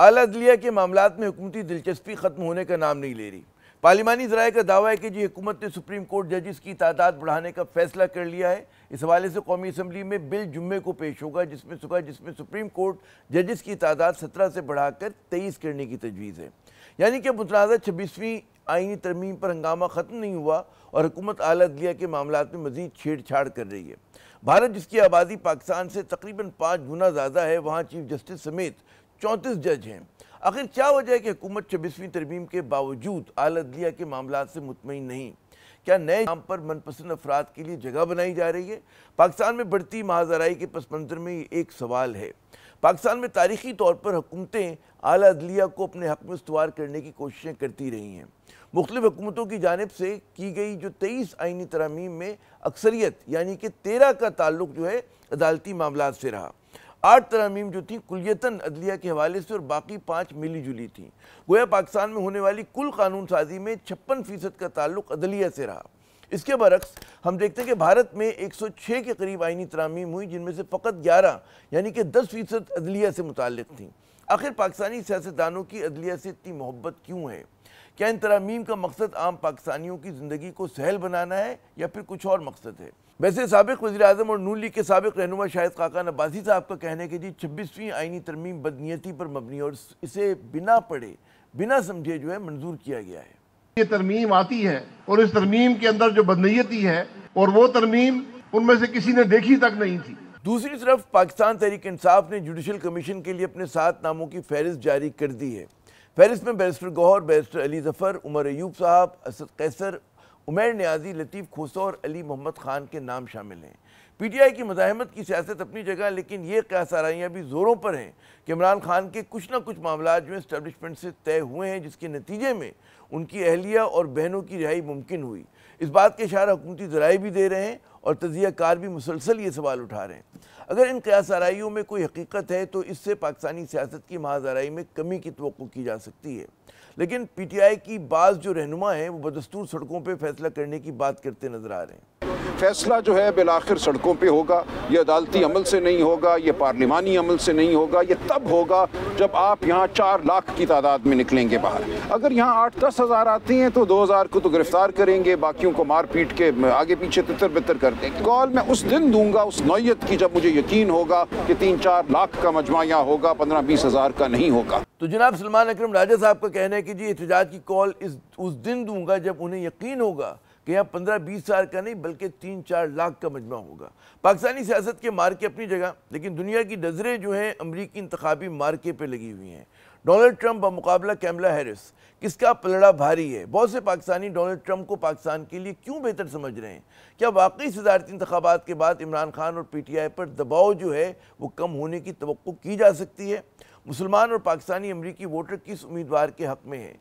अलदलिया के मामला में हुकूमती दिलचस्पी ख़त्म होने का नाम नहीं ले रही पार्लिमानी जराये का दावा है कि जी हुकूमत ने सुप्रीम कोर्ट जजिस की तादाद बढ़ाने का फैसला कर लिया है इस हवाले से कौमी असम्बली में बिल जुम्मे को पेश होगा जिसमें सुबह जिसमें सुप्रीम कोर्ट जजिस की तादाद सत्रह से बढ़ाकर तेईस करने की तजवीज़ है यानी कि मुतनाज़ छब्बीसवीं आइनी तरमीम पर हंगामा ख़त्म नहीं हुआ और हुकूमत आलदलिया के मामला में मजीद छेड़छाड़ कर रही है भारत जिसकी आबादी पाकिस्तान से तकरीबन पाँच गुना ज़्यादा है वहाँ चीफ जस्टिस समेत चौंतीस जज हैं आखिर क्या वजह है कि हुकूमत छब्बीसवीं तरमीम के बावजूद आलदलिया के मामला से मुतमिन नहीं क्या नए नाम पर मनपसंद अफराद के लिए जगह बनाई जा रही है पाकिस्तान में बढ़ती महाजराई के पस मंज़र में एक सवाल है पाकिस्तान में तारीखी तौर पर हुकूमतें अली अदलिया को अपने हक में उसवार करने की कोशिशें करती रही हैं मुख्तु हुकूमतों की जानब से की गई जो तेईस आइनी तरामीम में अक्सरियत यानी कि तेरह का ताल्लुक जो है अदालती मामला से रहा आठ तरमीम जो थी कुलियता अदलिया के हवाले से और बाकी पाँच मिली जुली थी गोया पाकिस्तान में होने वाली कुल कानून साजी में छप्पन फ़ीसद का ताल्लुक अदलिया से रहा इसके बरक्स हम देखते हैं कि भारत में 106 के करीब आइनी तरामीम हुई जिनमें से फ़कत 11 यानी कि 10 फीसद अदलिया से मुतल थी आखिर पाकिस्तानी सियासतदानों की अदलिया से इतनी मोहब्बत क्यों है क्या इन तरामीम का मकसद आम पाकिस्तानियों की ज़िंदगी को सहल बनाना है या फिर कुछ और मकसद है वैसे सबक वजी अजम और नू लीग के सबक रहनुमा शाहिद काका नब्बासी साहब का कहना है कि जी छब्बीसवीं आइनी तरमीम बदनीति पर मबनी और इसे बिना पढ़े बिना समझे जो है मंजूर किया गया है ये तरमीम आती है और इस तरमीम के अंदर जो बदनीति है और वो तरमीम उनमें से किसी ने देखी तक नहीं थी दूसरी तरफ पाकिस्तान तहरीक इंसाफ ने जुडिशल कमीशन के लिए अपने सात नामों की फहरिस्त जारी कर दी है फहरिस्त में बैरिस्टर गौहर बैरिस्टर अली जफ़र उमर अयूब साहब असद कैसर उमैर न्याजी लतीफ़ खोसा और अली मोहम्मद ख़ान के नाम शामिल हैं पी टी आई की मजामत की सियासत अपनी जगह लेकिन ये क्यासाराइयाँ भी ज़ोरों पर हैं कि इमरान खान के कुछ ना कुछ मामला जो इस्टबलिशमेंट से तय हुए हैं जिसके नतीजे में उनकी अहलिया और बहनों की रिहाई मुमकिन हुई इस बात के इशारा हुकूमती जराए भी दे रहे हैं और तजिया कार भी मुसलसल ये सवाल उठा रहे हैं अगर इन क्यासाराइयों में कोई हकीकत है तो इससे पाकिस्तानी सियासत की महाजाराई में कमी की तो की जा सकती है लेकिन पी टी आई की बाज़ जो रहनुमा हैं वो बदस्तूर सड़कों पर फैसला करने की बात करते नज़र आ रहे हैं फैसला जो है बिल आखिर सड़कों पर होगा यह अदालती अमल से नहीं होगा यह पार्लिमानी अमल से नहीं होगा यह तब होगा जब आप यहाँ चार लाख की तादाद में निकलेंगे बाहर अगर यहाँ आठ दस हज़ार आते हैं तो दो हज़ार को तो गिरफ्तार करेंगे बाकियों को मार पीट के आगे पीछे तितर बितर कर देंगे कॉल मैं उस दिन दूंगा उस नौीयत की जब मुझे यकीन होगा कि तीन चार लाख का मजमा यहाँ होगा पंद्रह बीस हज़ार का नहीं होगा तो जनाब सलमान अक्रम राजा साहब का कहना है कि जी एहतजाज की कॉल इस उस दिन दूंगा जब उन्हें यकीन होगा कि यहाँ पंद्रह बीस साल का नहीं बल्कि तीन चार लाख का मजमा होगा पाकिस्तानी सियासत के मार्के अपनी जगह लेकिन दुनिया की नज़रें जो हैं अमरीकी इंतबी मार्के पर लगी हुई हैं डोनाल्ड ट्रंप मुकाबला कैमला हैरिस किसका पलड़ा भारी है बहुत से पाकिस्तानी डोनाल्ड ट्रंप को पाकिस्तान के लिए क्यों बेहतर समझ रहे हैं क्या वाकई सदारती इंतबात के बाद इमरान खान और पी टी आई पर दबाव जो है वो कम होने की तो की जा सकती है मुसलमान और पाकिस्तानी अमरीकी वोटर किस उम्मीदवार के हक में है